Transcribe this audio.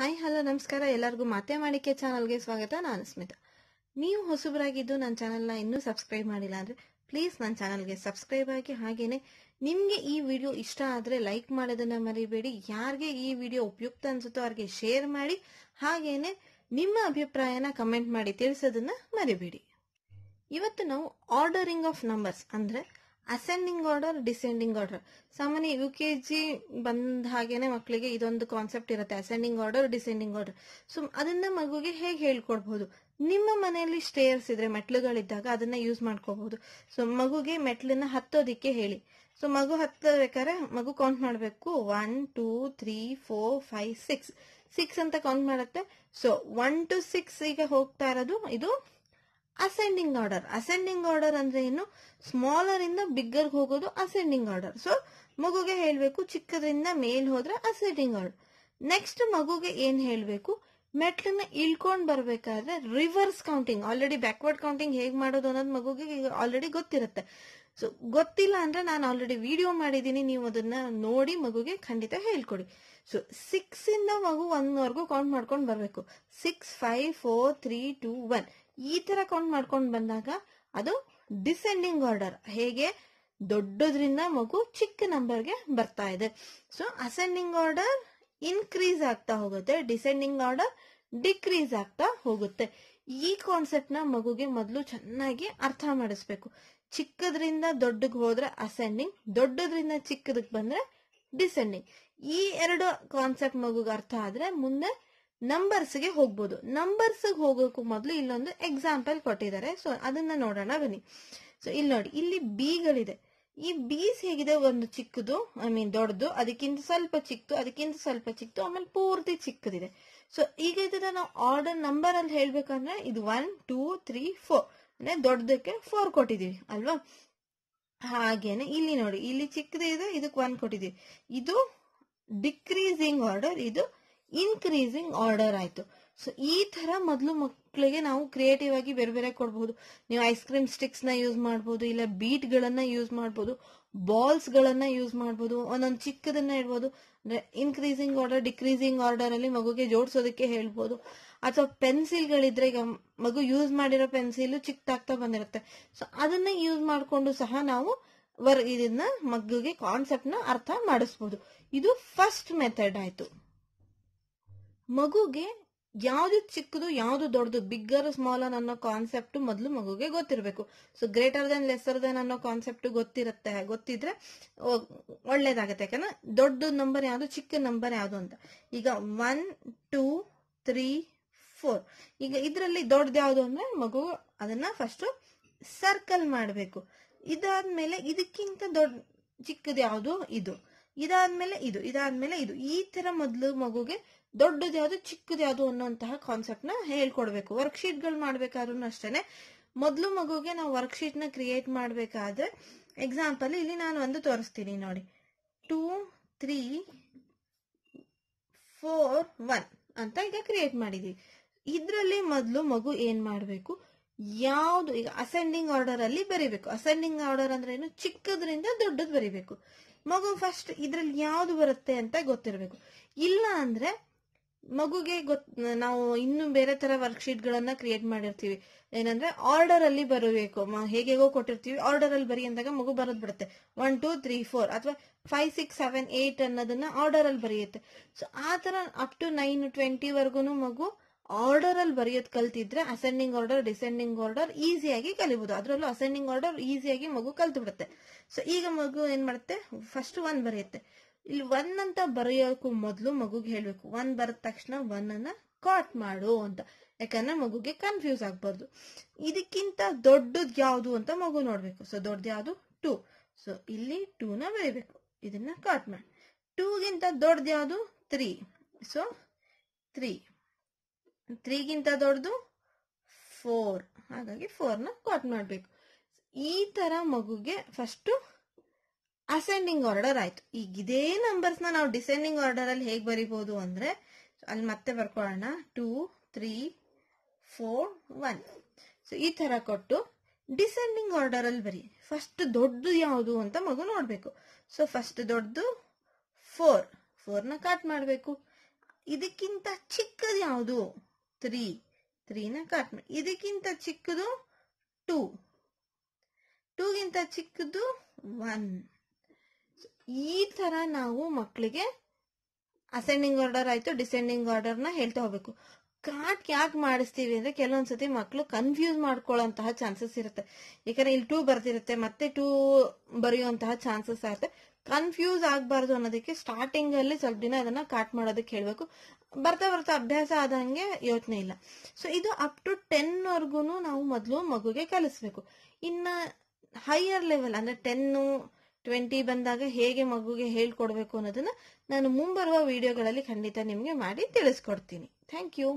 hi hello ನಮಸ್ಕಾರ ಎಲ್ಲರಿಗೂ ಮಾತೆ ಮಾಡಿಕೆ ಚಾನಲ್ಗೆ ಸ್ವಾಗತ ನಾನು ಸ್ಮಿತಾ ನೀವು ಹೊಸಬರಾಗಿದ್ದು ನನ್ನ ಚಾನಲ್ನ ಇನ್ನೂ ಸಬ್ಸ್ಕ್ರೈಬ್ ಮಾಡಿಲ್ಲ ಅಂದರೆ ಪ್ಲೀಸ್ ನನ್ನ ಚಾನಲ್ಗೆ ಸಬ್ಸ್ಕ್ರೈಬ್ ಆಗಿ ಹಾಗೇನೆ ನಿಮಗೆ ಈ ವಿಡಿಯೋ ಇಷ್ಟ ಆದರೆ ಲೈಕ್ ಮಾಡೋದನ್ನು ಮರಿಬೇಡಿ ಯಾರಿಗೆ ಈ ವಿಡಿಯೋ ಉಪಯುಕ್ತ ಅನ್ಸುತ್ತೋ ಅವ್ರಿಗೆ ಶೇರ್ ಮಾಡಿ ಹಾಗೇನೆ ನಿಮ್ಮ ಅಭಿಪ್ರಾಯನ ಕಮೆಂಟ್ ಮಾಡಿ ತಿಳಿಸೋದನ್ನು ಮರಿಬೇಡಿ ಇವತ್ತು ನಾವು ಆರ್ಡರಿಂಗ್ ಆಫ್ ನಂಬರ್ಸ್ ಅಂದರೆ ಅಸೆಂಡಿಂಗ್ ಆರ್ಡರ್ ಡಿಸೆಂಡಿಂಗ್ ಆರ್ಡರ್ ಸಾಮಾನ್ಯ ಯು ಕೆ ಜಿ ಬಂದ ಹಾಗೇನೆ ಮಕ್ಕಳಿಗೆ ಇದೊಂದು ಕಾನ್ಸೆಪ್ಟ್ ಇರುತ್ತೆ ascending order descending order so ಅದನ್ನ ಮಗುಗೆ ಹೇಗೆ ಹೇಳ್ಕೊಡ್ಬಹುದು ನಿಮ್ಮ ಮನೆಯಲ್ಲಿ ಸ್ಟೇರ್ಸ್ ಇದ್ರೆ ಮೆಟ್ಲುಗಳಿದ್ದಾಗ ಅದನ್ನ ಯೂಸ್ ಮಾಡ್ಕೋಬಹುದು ಸೊ ಮಗುಗೆ ಮೆಟ್ಲನ್ನ ಹತ್ತೋದಿಕ್ಕೆ ಹೇಳಿ ಸೊ ಮಗು ಹತ್ತಬೇಕಾದ್ರೆ ಮಗು ಕೌಂಟ್ ಮಾಡಬೇಕು one two three four five six six ಅಂತ ಕೌಂಟ್ ಮಾಡುತ್ತೆ ಸೊ ಒನ್ ಟು ಸಿಕ್ಸ್ ಈಗ ಹೋಗ್ತಾ ಇರೋದು ಇದು ಅಸೆಂಡಿಂಗ್ ಆರ್ಡರ್ ಅಸೆಂಡಿಂಗ್ ಆರ್ಡರ್ ಅಂದ್ರೆ ಏನು ಸ್ಮಾಲರ್ ಇಂದ ಬಿಗ್ಗರ್ ಹೋಗೋದು ಅಸೆಂಡಿಂಗ್ ಆರ್ಡರ್ ಸೊ ಮಗುಗೆ ಹೇಳಬೇಕು ಚಿಕ್ಕದಿಂದ ಮೇಲ್ ಹೋದ್ರೆ ಅಸೆಂಡಿಂಗ್ ಆರ್ಡರ್ ನೆಕ್ಸ್ಟ್ ಮಗುಗೆ ಏನ್ ಹೇಳಬೇಕು ಮೆಟ್ಲನ್ನ ಇಳ್ಕೊಂಡ್ ಬರ್ಬೇಕಾದ್ರೆ reverse counting already backward counting ಹೇಗ್ ಮಾಡೋದು ಅನ್ನೋದು ಮಗುಗೆ ಆಲ್ರೆಡಿ ಗೊತ್ತಿರುತ್ತೆ ಸೊ ಗೊತ್ತಿಲ್ಲ ಅಂದ್ರೆ ನಾನು ಆಲ್ರೆಡಿ ವಿಡಿಯೋ ಮಾಡಿದೀನಿ ನೀವು ಅದನ್ನ ನೋಡಿ ಮಗುಗೆ ಖಂಡಿತ ಹೇಳ್ಕೊಡಿ ಸೊ ಸಿಕ್ಸ್ ಇಂದ ಮಗು ಒನ್ವರೆಗೂ ಕೌಂಟ್ ಮಾಡ್ಕೊಂಡು ಬರಬೇಕು six five four three two one ಈ ತರ ಕೌಂಟ್ ಮಾಡ್ಕೊಂಡು ಬಂದಾಗ ಅದು ಡಿಸೆಂಡಿಂಗ್ ಆರ್ಡರ್ ಹೇಗೆ ದೊಡ್ಡದ್ರಿಂದ ಮಗು ಚಿಕ್ಕ ನಂಬರ್ಗೆ ಬರ್ತಾ ಇದೆ ಸೊ ಅಸೆಂಡಿಂಗ್ ಆರ್ಡರ್ ಇನ್ಕ್ರೀಸ್ ಆಗ್ತಾ ಹೋಗುತ್ತೆ ಡಿಸೆಂಡಿಂಗ್ ಆರ್ಡರ್ ಡಿಕ್ರೀಸ್ ಆಗ್ತಾ ಹೋಗುತ್ತೆ ಈ ಕಾನ್ಸೆಪ್ಟ್ ನ ಮಗುಗೆ ಮೊದಲು ಚೆನ್ನಾಗಿ ಅರ್ಥ ಮಾಡಿಸ್ಬೇಕು ಚಿಕ್ಕದ್ರಿಂದ ದೊಡ್ಡಗೆ ಹೋದ್ರೆ ಅಸೆಂಡಿಂಗ್ ದೊಡ್ಡದ್ರಿಂದ ಚಿಕ್ಕದಕ್ಕೆ ಬಂದ್ರೆ ಡಿಸೆಂಡಿಂಗ್ ಈ ಎರಡು ಕಾನ್ಸೆಪ್ಟ್ ಮಗುಗೆ ಅರ್ಥ ಆದ್ರೆ ಮುಂದೆ ನಂಬರ್ಸ್ಗೆ ಹೋಗ್ಬೋದು ನಂಬರ್ಸ್ಗೆ ಹೋಗೋಕ್ಕೂ ಮೊದಲು ಇಲ್ಲೊಂದು ಎಕ್ಸಾಂಪಲ್ ಕೊಟ್ಟಿದ್ದಾರೆ ಸೊ ಅದನ್ನ ನೋಡೋಣ ಬನ್ನಿ ಸೊ ಇಲ್ಲಿ ನೋಡಿ ಇಲ್ಲಿ ಬೀಗಳಿದೆ ಈ ಬೀಸ್ ಹೇಗಿದೆ ಒಂದು ಚಿಕ್ಕದು ಐ ಮೀನ್ ದೊಡ್ಡದು ಅದಕ್ಕಿಂತ ಸ್ವಲ್ಪ ಚಿಕ್ಕದು ಅದಕ್ಕಿಂತ ಸ್ವಲ್ಪ ಚಿಕ್ಕದು ಆಮೇಲೆ ಪೂರ್ತಿ ಚಿಕ್ಕದಿದೆ ಸೊ ಈಗ ಇದನ್ನ ನಾವು ಆರ್ಡರ್ ನಂಬರ್ ಅಲ್ಲಿ ಹೇಳ್ಬೇಕಂದ್ರೆ ಇದು ಒನ್ ಟೂ ತ್ರೀ ಫೋರ್ ಅಂದ್ರೆ ದೊಡ್ಡದಕ್ಕೆ ಫೋರ್ ಕೊಟ್ಟಿದೀವಿ ಅಲ್ವಾ ಹಾಗೇನೆ ಇಲ್ಲಿ ನೋಡಿ ಇಲ್ಲಿ ಚಿಕ್ಕದೇ ಇದೆ ಇದಕ್ಕೆ ಒನ್ ಕೊಟ್ಟಿದೀವಿ ಇದು ಡಿಕ್ರೀಸಿಂಗ್ ಆರ್ಡರ್ ಇದು ಇನ್ಕ್ರೀಸಿಂಗ್ ಆರ್ಡರ್ ಆಯ್ತು ಸೊ ಈ ತರ ಮೊದಲು ಮಕ್ಕಳಿಗೆ ನಾವು ಕ್ರಿಯೇಟಿವ್ ಆಗಿ ಬೇರೆ ಬೇರೆ ಕೊಡಬಹುದು ನೀವು ಐಸ್ ಕ್ರೀಮ್ ಸ್ಟಿಕ್ಸ್ ನ ಯೂಸ್ ಮಾಡಬಹುದು ಇಲ್ಲ ಬೀಟ್ ಗಳನ್ನ ಯೂಸ್ ಮಾಡಬಹುದು ಬಾಲ್ಸ್ ಗಳನ್ನ ಯೂಸ್ ಮಾಡಬಹುದು ಒಂದೊಂದು ಚಿಕ್ಕದನ್ನ ಇಡ್ಬೋದು ಅಂದ್ರೆ ಇನ್ಕ್ರೀಸಿಂಗ್ ಆರ್ಡರ್ ಡಿಕ್ರೀಸಿಂಗ್ ಆರ್ಡರ್ ಅಲ್ಲಿ ಮಗುಗೆ ಜೋಡಿಸೋದಕ್ಕೆ ಹೇಳ್ಬೋದು ಅಥವಾ ಪೆನ್ಸಿಲ್ ಗಳಿದ್ರೆ ಈಗ ಮಗು ಯೂಸ್ ಮಾಡಿರೋ ಪೆನ್ಸಿಲ್ ಚಿಕ್ಕದಾಗ್ತಾ ಬಂದಿರುತ್ತೆ ಸೊ ಅದನ್ನ ಯೂಸ್ ಮಾಡಿಕೊಂಡು ಸಹ ನಾವು ವರ್ ಇದನ್ನ ಮಗುಗೆ ಕಾನ್ಸೆಪ್ಟ್ ನ ಅರ್ಥ ಮಾಡಿಸ್ಬೋದು ಇದು ಫಸ್ಟ್ ಮೆಥಡ್ ಆಯ್ತು ಮಗುಗೆ ಯಾವ್ದು ಚಿಕ್ಕದು ಯಾವ್ದು ದೊಡ್ಡದು ಬಿಗ್ಗರ್ ಸ್ಮಾಲರ್ ಅನ್ನೋ ಕಾನ್ಸೆಪ್ಟ್ ಮೊದಲು ಮಗುಗೆ ಗೊತ್ತಿರಬೇಕು so greater than lesser than ಅನ್ನೋ ಕಾನ್ಸೆಪ್ಟ್ ಗೊತ್ತಿರುತ್ತೆ ಗೊತ್ತಿದ್ರೆ ಒಳ್ಳೇದಾಗತ್ತೆ ಯಾಕಂದ್ರೆ ದೊಡ್ಡ ನಂಬರ್ ಯಾವುದು ಚಿಕ್ಕ ನಂಬರ್ ಯಾವುದು ಅಂತ ಈಗ ಒನ್ ಟೂ ತ್ರೀ ಫೋರ್ ಈಗ ಇದರಲ್ಲಿ ದೊಡ್ಡದು ಯಾವುದು ಅಂದ್ರೆ ಮಗು ಅದನ್ನ ಫಸ್ಟ್ ಸರ್ಕಲ್ ಮಾಡಬೇಕು ಇದಾದ್ಮೇಲೆ ಇದಕ್ಕಿಂತ ದೊಡ್ಡ ಚಿಕ್ಕದು ಯಾವುದು ಇದು ಇದಾದ್ಮೇಲೆ ಇದು ಇದಾದ್ಮೇಲೆ ಇದು ಈ ತರ ಮೊದಲು ಮಗುಗೆ ದೊಡ್ಡದು ಯಾವುದು ಚಿಕ್ಕದು ಯಾವುದು ಅನ್ನೋಂತಹ ಕಾನ್ಸೆಪ್ಟ್ನ ಹೇಳ್ಕೊಡ್ಬೇಕು ವರ್ಕ್ಶೀಟ್ಗಳು ಮಾಡ್ಬೇಕಾದ್ರೂ ಅಷ್ಟೇ ಮೊದಲು ಮಗುಗೆ ನಾವು ನ ಕ್ರಿಯೇಟ್ ಮಾಡಬೇಕಾದ್ರೆ ಎಕ್ಸಾಂಪಲ್ ಇಲ್ಲಿ ನಾನು ಒಂದು ತೋರಿಸ್ತೀನಿ ನೋಡಿ ಟೂ ತ್ರೀ ಫೋರ್ ಒನ್ ಅಂತ ಈಗ ಕ್ರಿಯೇಟ್ ಮಾಡಿದ್ದೀವಿ ಇದರಲ್ಲಿ ಮೊದಲು ಮಗು ಏನು ಮಾಡಬೇಕು ಯಾವುದು ಈಗ ಅಸೆಂಡಿಂಗ್ ಆರ್ಡರ್ ಅಲ್ಲಿ ಬರೀಬೇಕು ಅಸೆಂಡಿಂಗ್ ಆರ್ಡರ್ ಅಂದ್ರೆ ಏನು ಚಿಕ್ಕದ್ರಿಂದ ದೊಡ್ಡದ್ ಬರೀಬೇಕು ಮಗು ಫಸ್ಟ್ ಇದರಲ್ಲಿ ಯಾವ್ದು ಬರುತ್ತೆ ಅಂತ ಗೊತ್ತಿರಬೇಕು ಇಲ್ಲ ಅಂದ್ರೆ ಮಗುಗೆ ಗೊತ್ ನಾವು ಇನ್ನು ಬೇರೆ ತರ ವರ್ಕ್ ಗಳನ್ನ ಕ್ರಿಯೇಟ್ ಮಾಡಿರ್ತೀವಿ ಏನಂದ್ರೆ ಆರ್ಡರ್ ಅಲ್ಲಿ ಬರಬೇಕು ಹೇಗೆಗೋ ಕೊಟ್ಟಿರ್ತೀವಿ ಆರ್ಡರ್ ಅಲ್ಲಿ ಬರಿ ಅಂದಾಗ ಮಗು ಬರೋದ್ ಬಿಡುತ್ತೆ ಒನ್ ಟೂ ತ್ರೀ ಫೋರ್ ಅಥವಾ ಫೈವ್ ಸಿಕ್ಸ್ ಸೆವೆನ್ ಏಟ್ ಅನ್ನೋದನ್ನ ಆರ್ಡರ್ ಅಲ್ಲಿ ಬರೆಯುತ್ತೆ ಸೊ ಆ ತರ ಅಪ್ ಟು ನೈನ್ ಟ್ವೆಂಟಿ ವರ್ಗುನು ಮಗು ಆರ್ಡರ್ ಅಲ್ಲಿ ಬರೆಯೋದ್ ಕಲ್ತಿದ್ರೆ ಅಸೆಂಡಿಂಗ್ ಆರ್ಡರ್ ಡಿಸೆಂಡಿಂಗ್ ಆರ್ಡರ್ ಈಸಿಯಾಗಿ ಕಲಿಬಹುದು ಅದರಲ್ಲೂ ಅಸೆಂಡಿಂಗ್ ಆರ್ಡರ್ ಈಸಿಯಾಗಿ ಮಗು ಕಲ್ತು ಬಿಡುತ್ತೆ ಸೊ ಈಗ ಮಗು ಏನ್ ಮಾಡುತ್ತೆ ಫಸ್ಟ್ ಒನ್ ಬರೆಯುತ್ತೆ ಇಲ್ಲಿ ಒನ್ ಅಂತ ಬರೆಯೋಕ್ಕೂ ಮೊದಲು ಮಗುಗೆ ಹೇಳ್ಬೇಕು ಒನ್ ಬರದ ತಕ್ಷಣ ಒನ್ ಅನ್ನ ಕಾಟ್ ಮಾಡು ಅಂತ ಯಾಕಂದ್ರೆ ಮಗುಗೆ ಕನ್ಫ್ಯೂಸ್ ಆಗ್ಬಾರ್ದು ಇದಕ್ಕಿಂತ ದೊಡ್ಡದ್ ಯಾವುದು ಅಂತ ಮಗು ನೋಡ್ಬೇಕು ಸೊ ದೊಡ್ಡದು ಯಾವುದು ಟೂ ಸೊ ಇಲ್ಲಿ ಟೂನ ಬರೀಬೇಕು ಇದನ್ನ ಕಾಟ್ ಮಾಡಿ ಟೂಗಿಂತ ದೊಡ್ಡದು ಯಾವುದು ತ್ರೀ ಸೊ ತ್ರೀ ತ್ರೀಗಿಂತ ದೊಡ್ಡದು ಫೋರ್ ಹಾಗಾಗಿ ಫೋರ್ನ ಕಾಟ್ ಮಾಡಬೇಕು ಈ ತರ ಮಗುಗೆ ಫಸ್ಟು ಅಸೆಂಡಿಂಗ್ ಆರ್ಡರ್ ಆಯ್ತು ಈಗ ಇದೇ ನಂಬರ್ಸ್ ನಾವು ಡಿಸೆಂಡಿಂಗ್ ಆರ್ಡರ್ ಅಲ್ಲಿ ಹೇಗೆ ಬರಿಬಹುದು ಅಂದ್ರೆ ಅಲ್ಲಿ ಮತ್ತೆ ಬರ್ಕೊಳ್ಳೋಣ two three four one so ಈ ತರ ಕೊಟ್ಟು ಡಿಸೆಂಡಿಂಗ್ ಆರ್ಡರ್ ಅಲ್ಲಿ ಬರಿ ಫಸ್ಟ್ ದೊಡ್ಡದು ಯಾವುದು ಅಂತ ಮಗು ನೋಡ್ಬೇಕು ಸೊ ಫಸ್ಟ್ ದೊಡ್ಡದು ಫೋರ್ ಫೋರ್ ನ ಕಟ್ ಮಾಡಬೇಕು ಇದಕ್ಕಿಂತ ಚಿಕ್ಕದು ಯಾವುದು ತ್ರೀ ತ್ರೀನ ಕಟ್ ಮಾಡಿ ಇದಕ್ಕಿಂತ ಚಿಕ್ಕದು ಟೂ ಟೂಗಿಂತ ಚಿಕ್ಕದು ಒನ್ ಈ ತರ ನಾವು ಮಕ್ಕಳಿಗೆ ಅಸೆಂಡಿಂಗ್ ಆರ್ಡರ್ ಆಯ್ತು ಡಿಸೆಂಡಿಂಗ್ ಆರ್ಡರ್ನ ಹೇಳ್ತಾ ಹೋಗ್ಬೇಕು ಕಾಟ್ ಯಾಕೆ ಮಾಡಿಸ್ತೀವಿ ಅಂದ್ರೆ ಕೆಲವೊಂದ್ಸತಿ ಮಕ್ಕಳು ಕನ್ಫ್ಯೂಸ್ ಮಾಡ್ಕೊಳ್ಳೋಂತಹ ಚಾನ್ಸಸ್ ಇರುತ್ತೆ ಯಾಕಂದ್ರೆ ಇಲ್ಲಿ ಟೂ ಬರ್ತಿರುತ್ತೆ ಮತ್ತೆ ಟೂ ಬರೆಯುವಂತಹ ಚಾನ್ಸಸ್ ಆಗುತ್ತೆ ಕನ್ಫ್ಯೂಸ್ ಆಗಬಾರ್ದು ಅನ್ನೋದಕ್ಕೆ ಸ್ಟಾರ್ಟಿಂಗ್ ಅಲ್ಲಿ ಸ್ವಲ್ಪ ದಿನ ಅದನ್ನ ಕಾಟ್ ಮಾಡೋದಕ್ಕೆ ಹೇಳಬೇಕು ಬರ್ತಾ ಬರ್ತಾ ಅಭ್ಯಾಸ ಆದಂಗೆ ಯೋಚನೆ ಇಲ್ಲ ಸೊ ಇದು ಅಪ್ ಟು ಟೆನ್ವರೆಗೂ ನಾವು ಮೊದಲು ಮಗುಗೆ ಕಲಿಸ್ಬೇಕು ಇನ್ನ ಹೈಯರ್ ಲೆವೆಲ್ ಅಂದ್ರೆ ಟೆನ್ನು ಟ್ವೆಂಟಿ ಬಂದಾಗ ಹೇಗೆ ಮಗುಗೆ ಹೇಳ್ಕೊಡ್ಬೇಕು ಅನ್ನೋದನ್ನ ನಾನು ಮುಂಬರುವ ವಿಡಿಯೋಗಳಲ್ಲಿ ಖಂಡಿತ ನಿಮ್ಗೆ ಮಾಡಿ ತಿಳಿಸ್ಕೊಡ್ತೀನಿ ಥ್ಯಾಂಕ್ ಯು